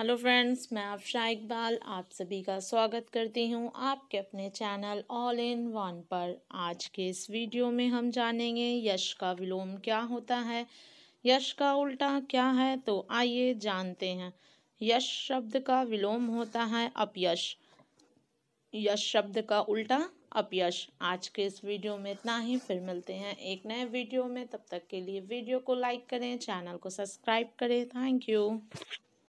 hello friends मैं अफशा इकबाल आप सभी का स्वागत करती हूं आपके अपने चैनल ऑल इन वन पर आज के इस वीडियो में हम जानेंगे यश का विलोम क्या होता है यश का उल्टा क्या है तो आइए जानते हैं यश शब्द का विलोम होता है अपयश यश शब्द का उल्टा अपयश आज के इस वीडियो में इतना ही फिर मिलते हैं एक नए वीडियो में तब तक के लिए वीडियो को लाइक करें चैनल को सब्सक्राइब करें थैंक यू